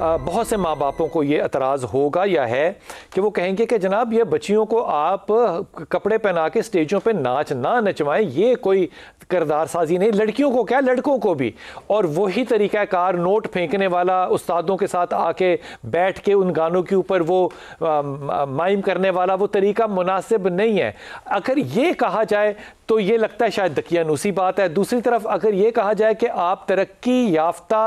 बहुत से माँ बापों को ये एतराज़ होगा या है कि वो कहेंगे कि जनाब ये बच्चियों को आप कपड़े पहना के स्टेजों पर नाच ना नचवाएं ये कोई करदार साजी नहीं लड़कियों को क्या लड़कों को भी और वही तरीक़ाकार नोट फेंकने वाला उस्तादों के साथ आके बैठ के उन गानों के ऊपर वो माइम करने वाला वो तरीका मुनासिब नहीं है अगर ये कहा जाए तो ये लगता है शायद दकियानूसी बात है दूसरी तरफ अगर ये कहा जाए कि आप तरक्की याफ्ता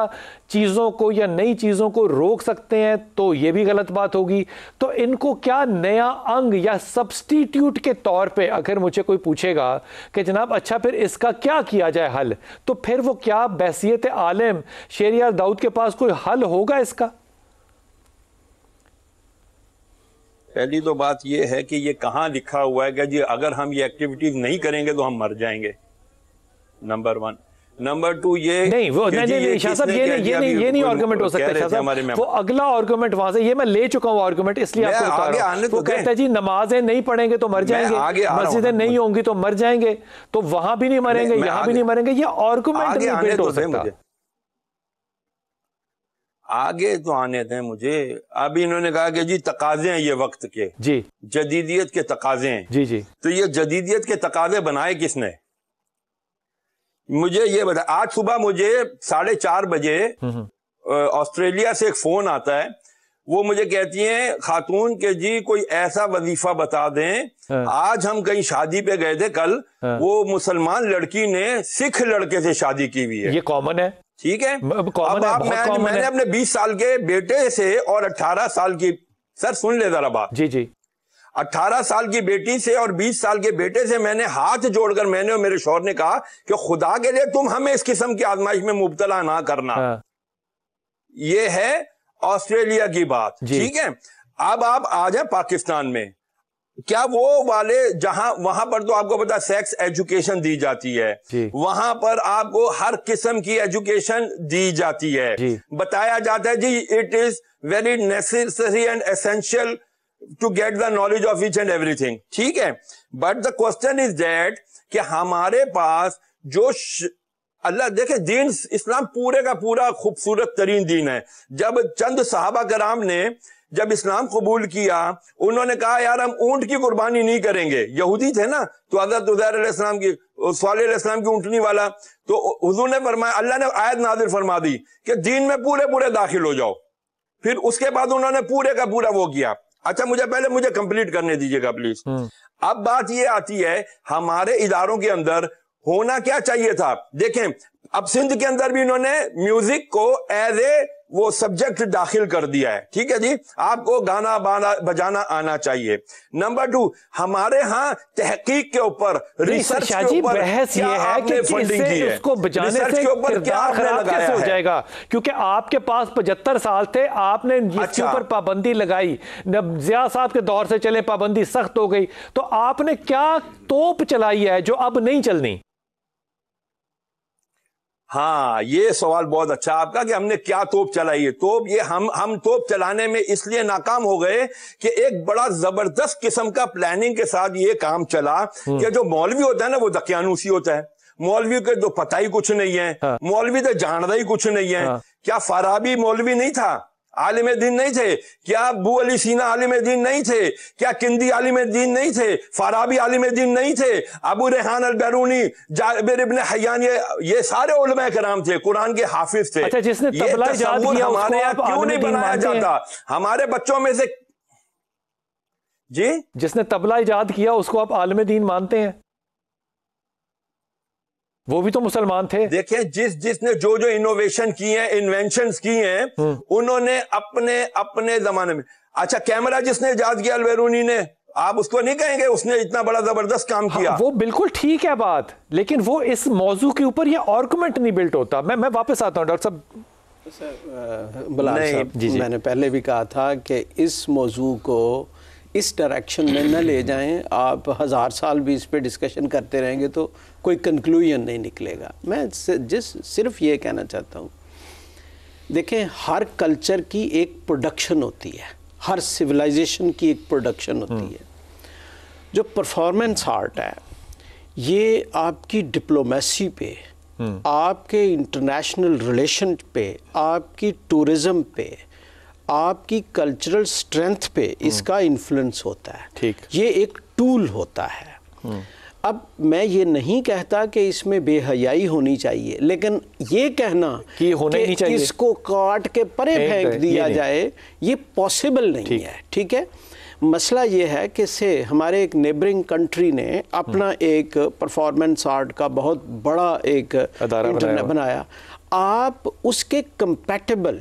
चीज़ों को या नई चीज़ों को रोक सकते हैं तो ये भी गलत बात होगी तो इनको क्या नया अंग या सब्सटीट्यूट के तौर पे अगर मुझे कोई पूछेगा कि जनाब अच्छा फिर इसका क्या किया जाए हल तो फिर वो क्या बैसीत आलम शेर दाऊद के पास कोई हल होगा इसका पहली तो बात यह है कि ये कहाँ लिखा हुआ है कि जी अगर हम ये एक्टिविटीज नहीं करेंगे तो हम मर जाएंगे नंबर वन नंबर टू ये नहीं वो नहीं नहीं नहीं साहब ये नहीं ये नहीं ये नहीं आर्गुमेंट हो सकता शाह वो अगला आर्गुमेंट वहां से ये मैं ले चुका हूँ आर्गुमेंट इसलिए आपको बता रहा हूँ वो कहता है जी नमाजें नहीं पढ़ेंगे तो मर जाएंगे मस्जिदें नहीं होंगी तो मर जाएंगे तो वहां भी नहीं मरेंगे यहाँ भी नहीं मरेंगे ये आर्गुमेंट नहीं बिल्ड हो तो सकता आगे तो आने दें मुझे अभी इन्होंने कहा कि जी तकाजे हैं ये वक्त के जी जदीदियत के तकाजे हैं जी जी तो ये जदीदियत के तकाजे बनाए किसने मुझे ये बता आज सुबह मुझे साढ़े चार बजे हम्म, हम्म। ऑस्ट्रेलिया से एक फोन आता है वो मुझे कहती हैं खातून के जी कोई ऐसा वजीफा बता दें हाँ। आज हम कहीं शादी पे गए थे कल हाँ। वो मुसलमान लड़की ने सिख लड़के से शादी की हुई है ये कॉमन है ठीक है अब आप मैं, मैंने अपने 20 साल के बेटे से और 18 साल की सर सुन ले जरा बात जी जी 18 साल की बेटी से और 20 साल के बेटे से मैंने हाथ जोड़कर मैंने और मेरे शोर ने कहा कि खुदा के लिए तुम हमें इस किस्म की आजमाइश में मुबतला ना करना हाँ। ये है ऑस्ट्रेलिया की बात ठीक है अब आप आ जाए पाकिस्तान में क्या वो वाले जहां वहां पर तो आपको पता सेक्स एजुकेशन दी जाती है वहां पर आपको हर किस्म की एजुकेशन दी जाती है बताया जाता है जी it is very necessary and essential to get the knowledge of each and everything ठीक है but the question is that कि हमारे पास जो अल्लाह देखे दीन इस्लाम पूरे का पूरा खूबसूरत तरीन दीन है जब चंद साहबा कराम ने जब इस्लाम कबूल किया उन्होंने कहा यार हम ऊंट की कुर्बानी नहीं करेंगे यहूदी थे ना तो हजरत उजैरम की सवालम की ऊंटनी वाला तो हजूर ने फरमाया अल्लाह ने आयत नाजिर फरमा दी कि दीन में पूरे पूरे दाखिल हो जाओ फिर उसके बाद उन्होंने पूरे का पूरा वो किया अच्छा मुझे पहले मुझे कंप्लीट करने दीजिएगा प्लीज हम्म। अब बात ये आती है हमारे इदारों के अंदर होना क्या चाहिए था देखें अब सिंध के अंदर भी इन्होंने म्यूजिक को एज ए वो सब्जेक्ट दाखिल कर दिया है ठीक है जी आपको गाना बाना बजाना आना चाहिए नंबर टू हमारे यहाँ तहकीक के ऊपर रिसर्च के ऊपर बहस ये है कि इससे उसको बजाने से के ऊपर क्या लगाया हो जाएगा क्योंकि आपके पास पचहत्तर साल थे आपने इसके अच्छा। ऊपर पाबंदी लगाई जब जिया साहब के दौर से चले पाबंदी सख्त हो गई तो आपने क्या तोप चलाई है जो अब नहीं चलनी हाँ ये सवाल बहुत अच्छा आपका कि हमने क्या तोप चलाई है तोप ये हम हम तोप चलाने में इसलिए नाकाम हो गए कि एक बड़ा जबरदस्त किस्म का प्लानिंग के साथ ये काम चला हम्म। कि जो मौलवी होता है ना वो दकियानुसी होता है मौलवी के तो पता ही कुछ नहीं है हाँ। मौलवी तो जानता ही कुछ नहीं है हाँ। क्या फराबी मौलवी नहीं था आलिम दीन नहीं थे क्या अबू अली सीना आलिम दीन नहीं थे क्या किंदी आलिम दीन नहीं थे फाराबी आलिम दीन नहीं थे अबू रेहान अल बैरूनी जाबिर इबन हयान ये ये सारे उलमा कराम थे कुरान के हाफिज थे अच्छा, जिसने तबला ये हमारे यहाँ क्यों नहीं बनाया जाता हमारे बच्चों में से जी जिसने तबला ईजाद किया उसको आप आलम दीन मानते हैं वो भी तो मुसलमान थे देखिए जिस जिसने जो जो इनोवेशन की हैं इन्वेंशन की हैं हम्म। उन्होंने अपने अपने जमाने में अच्छा कैमरा जिसने इजाद किया अलवेरूनी ने आप उसको नहीं कहेंगे उसने इतना बड़ा जबरदस्त काम हाँ, किया हाँ, वो बिल्कुल ठीक है बात लेकिन वो इस मौजू के ऊपर ये आर्गूमेंट नहीं बिल्ट होता मैं मैं वापस आता हूँ डॉक्टर साहब तो बलाल साहब जी जी। मैंने पहले भी कहा था कि इस मौजू को इस डायरेक्शन में न ले जाएं आप हज़ार साल भी इस पे डिस्कशन करते रहेंगे तो कोई कंक्लूजन नहीं निकलेगा मैं जिस सिर्फ ये कहना चाहता हूँ देखें हर कल्चर की एक प्रोडक्शन होती है हर सिविलाइजेशन की एक प्रोडक्शन होती हम्म। है जो परफॉर्मेंस आर्ट है ये आपकी डिप्लोमेसी पे हम्म। आपके इंटरनेशनल रिलेशन पे आपकी टूरिज्म पे आपकी कल्चरल स्ट्रेंथ पे हम्म। इसका इन्फ्लुएंस होता है ठीक ये एक टूल होता है अब मैं ये नहीं कहता कि इसमें बेहयाई होनी चाहिए लेकिन ये कहना कि होने नहीं चाहिए इसको काट के परे फेंक दिया ये जाए ये पॉसिबल नहीं है ठीक है मसला ये है कि से हमारे एक नेबरिंग कंट्री ने अपना हम्म। एक परफॉर्मेंस आर्ट का बहुत बड़ा एक बनाया आप उसके कंपेटेबल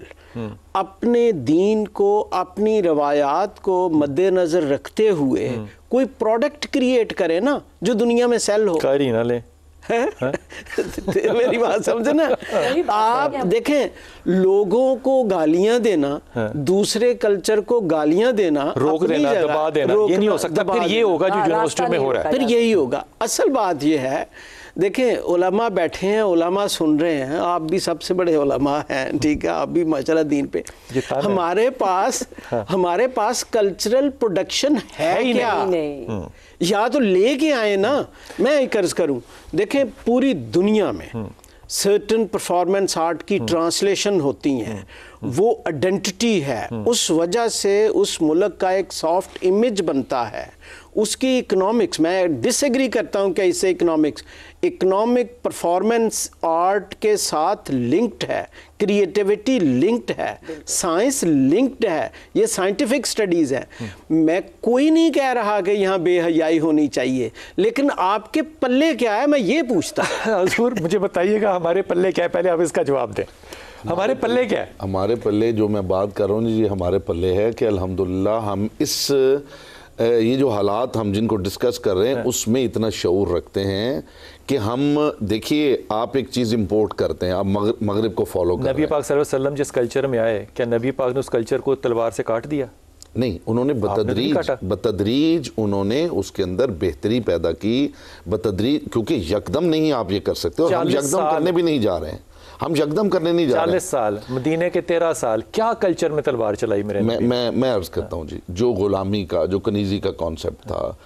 अपने दीन को अपनी रवायात को मद्देनज़र रखते हुए कोई प्रोडक्ट क्रिएट करें ना जो दुनिया में सेल हो कारी ना ले मेरी बात समझे ना आप देखें लोगों को गालियां देना दूसरे कल्चर को गालियां देना रोक देना दबा देना ये नहीं हो सकता फिर ये होगा जो यूनिवर्सिटी हाँ, में हो रहा है फिर यही होगा असल बात यह है देखें ओलमा बैठे हैं ओलमा सुन रहे हैं आप भी सबसे बड़े ओलमा हैं ठीक है आप भी माशा दीन पे हमारे पास हाँ। हमारे पास कल्चरल प्रोडक्शन है क्या नहीं, नहीं। हम्म। या तो ले के आए ना मैं एक कर्ज करूं देखें पूरी दुनिया में सर्टन परफॉर्मेंस आर्ट की ट्रांसलेशन हम्म। होती हैं हम्म। वो आइडेंटिटी है उस वजह से उस मुल्क का एक सॉफ्ट इमेज बनता है उसकी इकोनॉमिक्स मैं डिसएग्री करता हूं कि इससे इकोनॉमिक्स इकोनॉमिक परफॉर्मेंस आर्ट के साथ लिंक्ड है क्रिएटिविटी लिंक्ड है साइंस लिंक्ड है ये साइंटिफिक स्टडीज़ हैं हम्म। मैं कोई नहीं कह रहा कि यहाँ बेहयाई होनी चाहिए लेकिन आपके पल्ले क्या है मैं ये पूछता हजूर मुझे बताइएगा हमारे पल्ले क्या है पहले आप इसका जवाब दें हमारे पल्ले क्या है हमारे पल्ले जो मैं बात कर रहा हूँ जी हमारे पल्ले है कि अल्हम्दुलिल्लाह हम इस ये जो हालात हम जिनको डिस्कस कर रहे हैं हाँ। उसमें इतना शूर रखते हैं कि हम देखिए आप एक चीज़ इंपोर्ट करते हैं आप मगरब को फॉलो करें नबी पाक वसल्लम जिस कल्चर में आए क्या नबी पाक ने उस कल्चर को तलवार से काट दिया नहीं उन्होंने तो बतदरीज बतदरीज उन्होंने उसके अंदर बेहतरी पैदा की बतदरीज क्योंकि यकदम नहीं आप ये कर सकते और हम यकदम करने भी नहीं जा रहे हैं हम यकदम करने नहीं जा चालीस साल मदीने के तेरह साल क्या कल्चर में तलवार चलाई मेरे मैं मैं मैं अर्ज़ करता हाँ। हूँ जी जो ग़ुलामी का जो कनीजी का कॉन्सेप्ट था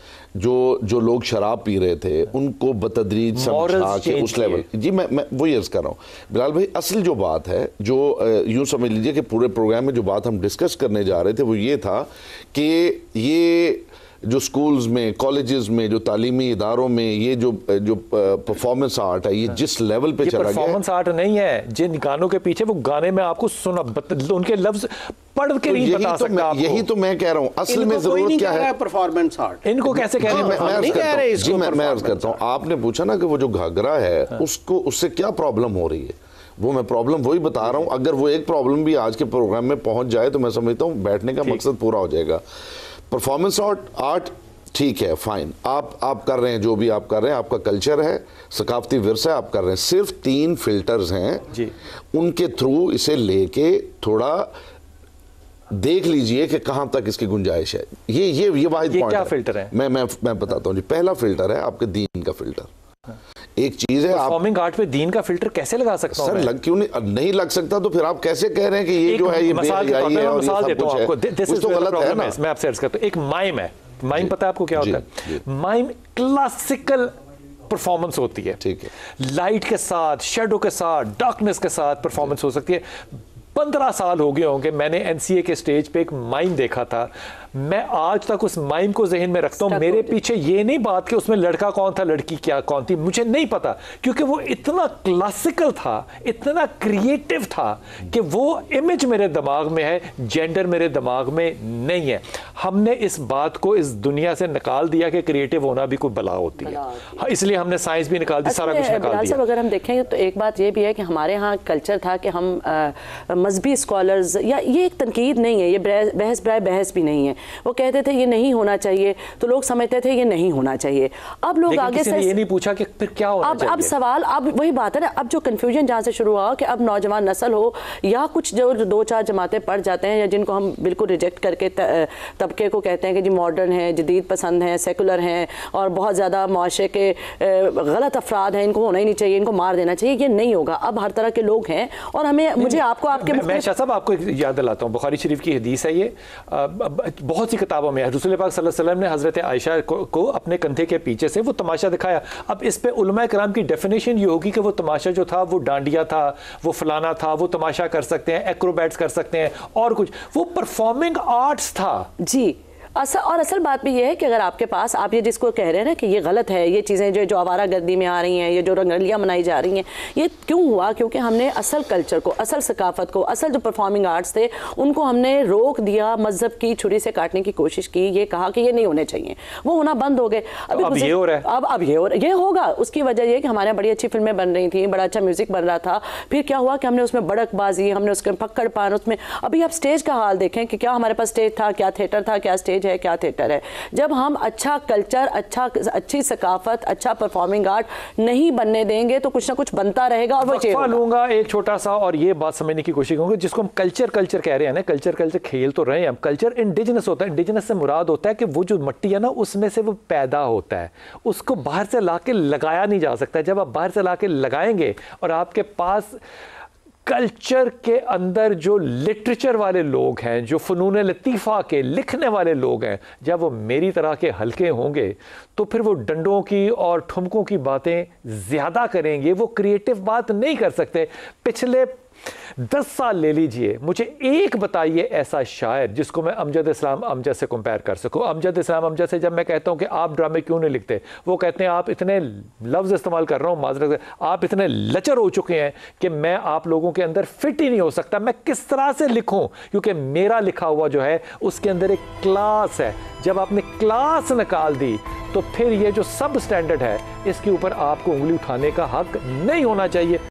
जो जो लोग शराब पी रहे थे उनको बतदरीज समझा के उस लेवल जी मैं मैं वही अर्ज़ कर रहा हूँ बिलाल भाई असल जो बात है जो यूँ समझ लीजिए कि पूरे प्रोग्राम में जो बात हम डिस्कस करने जा रहे थे वो ये था कि ये जो स्कूल्स में कॉलेजेस में जो तालीमी इदारों में ये जो जो परफॉर्मेंस आर्ट है ये हाँ। जिस लेवल पे चला गया परफॉर्मेंस आर्ट नहीं है जिन गानों के पीछे वो गाने में आपको सुना बत, उनके लफ्ज पढ़ के तो नहीं बता तो सकता आपको यही तो मैं कह रहा हूँ असल में जरूरत क्या है परफॉर्मेंस आर्ट इनको कैसे कह रहे हैं मैं अर्ज करता हूँ आपने पूछा ना कि वो जो घाघरा है हाँ। उसको उससे क्या प्रॉब्लम हो रही है वो मैं प्रॉब्लम वही बता रहा हूँ अगर वो एक प्रॉब्लम भी आज के प्रोग्राम में पहुंच जाए तो मैं समझता हूँ बैठने का मकसद पूरा हो जाएगा परफॉर्मेंस आर्ट आर्ट ठीक है फाइन आप आप कर रहे हैं जो भी आप कर रहे हैं आपका कल्चर है सकाफती विरसा आप कर रहे हैं सिर्फ तीन फिल्टर्स हैं जी उनके थ्रू इसे लेके थोड़ा देख लीजिए कि कहाँ तक इसकी गुंजाइश है ये ये ये वाहिद पॉइंट क्या है। फिल्टर है मैं मैं मैं बताता हूँ जी पहला फिल्टर है आपके दीन का फिल्टर एक चीज है परफॉर्मिंग आर्ट पे दीन का फिल्टर कैसे लगा सकता सर लग क्यों नहीं नहीं लग सकता तो फिर आप कैसे कह रहे हैं कि ये जो है ये बेहयाई है और ये सब कुछ है दिस इज तो गलत है ना मैं आपसे अर्ज करता हूं एक माइम है माइम पता है आपको क्या होता है माइम क्लासिकल परफॉर्मेंस होती है ठीक है लाइट के साथ शेडो के साथ डार्कनेस के साथ परफॉर्मेंस हो सकती है पंद्रह साल हो गए होंगे मैंने ए के स्टेज पे एक माइम देखा था मैं आज तक उस माइम को जहन में रखता हूँ मेरे पीछे ये नहीं बात कि उसमें लड़का कौन था लड़की क्या कौन थी मुझे नहीं पता क्योंकि वो इतना क्लासिकल था इतना क्रिएटिव था कि वो इमेज मेरे दिमाग में है जेंडर मेरे दिमाग में नहीं है हमने इस बात को इस दुनिया से निकाल दिया कि क्रिएटिव होना भी कोई बला होती है हाँ, इसलिए हमने साइंस भी निकाल दी अच्छा, सारा कुछ निकाल दिया अगर हम देखें तो एक बात ये भी है कि हमारे यहाँ कल्चर था कि हम मजहबी स्कॉलर्स या ये एक तनकीद नहीं है ये बहस ब्राय बहस भी नहीं है वो कहते थे ये नहीं होना चाहिए तो लोग समझते थे ये नहीं होना चाहिए अब लोग आगे से ये नहीं पूछा कि फिर क्या होना अब चाहिए? अब सवाल अब वही बात है ना अब जो कन्फ्यूजन जहाँ से शुरू हुआ कि अब नौजवान नस्ल हो या कुछ जो दो चार जमातें पढ़ जाते हैं या जिनको हम बिल्कुल रिजेक्ट करके तबके को कहते हैं कि जी मॉडर्न है जदीद पसंद हैं सेकुलर हैं और बहुत ज़्यादा माशरे के गलत अफराद हैं इनको होना ही नहीं चाहिए इनको मार देना चाहिए ये नहीं होगा अब हर तरह के लोग हैं और हमें मुझे आपको आपके के मैं, मैं शाह साहब आपको याद दिलाता हूँ बुखारी शरीफ की हदीस है ये बहुत सी किताबों में रसूल पाक वसल्लम ने हज़रत आयशा को, को अपने कंधे के पीछे से वो तमाशा दिखाया अब इस पर उलमा कराम की डेफिनेशन ये होगी कि वो तमाशा जो था वो डांडिया था वो फलाना था वो तमाशा कर सकते हैं एक्रोबैट्स कर सकते हैं और कुछ वो परफॉर्मिंग आर्ट्स था जी असल और असल बात भी ये है कि अगर आपके पास आप ये जिसको कह रहे हैं ना कि ये गलत है ये चीज़ें जो जो आवारा गर्दी में आ रही हैं ये जो रंगलियाँ मनाई जा रही हैं ये क्यों हुआ क्योंकि हमने असल कल्चर को असल सकाफत को असल जो परफॉर्मिंग आर्ट्स थे उनको हमने रोक दिया मजहब की छुरी से काटने की कोशिश की ये कहा कि ये नहीं होने चाहिए वो होना बंद हो गए अभी अब ये हो रहा है अब अब ये हो रहा ये होगा उसकी वजह यह कि हमारे बड़ी अच्छी फिल्में बन रही थी बड़ा अच्छा म्यूजिक बन रहा था फिर क्या हुआ कि हमने उसमें बड़कबाजी हमने उसके पकड़ पान उसमें अभी आप स्टेज का हाल देखें कि क्या हमारे पास स्टेज था क्या थिएटर था क्या स्टेज स्टेज है क्या थिएटर है जब हम अच्छा कल्चर अच्छा अच्छी सकाफत अच्छा परफॉर्मिंग आर्ट नहीं बनने देंगे तो कुछ ना कुछ बनता रहेगा और लूंगा एक छोटा सा और ये बात समझने की कोशिश करूंगा जिसको हम कल्चर कल्चर कह रहे हैं ना कल्चर कल्चर खेल तो रहे हैं कल्चर इंडिजिनस होता है इंडिजिनस से मुराद होता है कि वो जो मट्टी है ना उसमें से वो पैदा होता है उसको बाहर से ला लगाया नहीं जा सकता जब आप बाहर से ला लगाएंगे और आपके पास कल्चर के अंदर जो लिटरेचर वाले लोग हैं जो फ़नून लतीफ़ा के लिखने वाले लोग हैं जब वो मेरी तरह के हल्के होंगे तो फिर वो डंडों की और ठुमकों की बातें ज़्यादा करेंगे वो क्रिएटिव बात नहीं कर सकते पिछले दस साल ले लीजिए मुझे एक बताइए ऐसा शायर जिसको मैं अमजद इस्लाम अमजद से कंपेयर कर सकूँ अमजद इस्लाम अमजद से जब मैं कहता हूं कि आप ड्रामे क्यों नहीं लिखते वो कहते हैं आप इतने लफ्ज़ इस्तेमाल कर रहा हूँ माजरत आप इतने लचर हो चुके हैं कि मैं आप लोगों के अंदर फिट ही नहीं हो सकता मैं किस तरह से लिखूँ क्योंकि मेरा लिखा हुआ जो है उसके अंदर एक क्लास है जब आपने क्लास निकाल दी तो फिर ये जो सब स्टैंडर्ड है इसके ऊपर आपको उंगली उठाने का हक नहीं होना चाहिए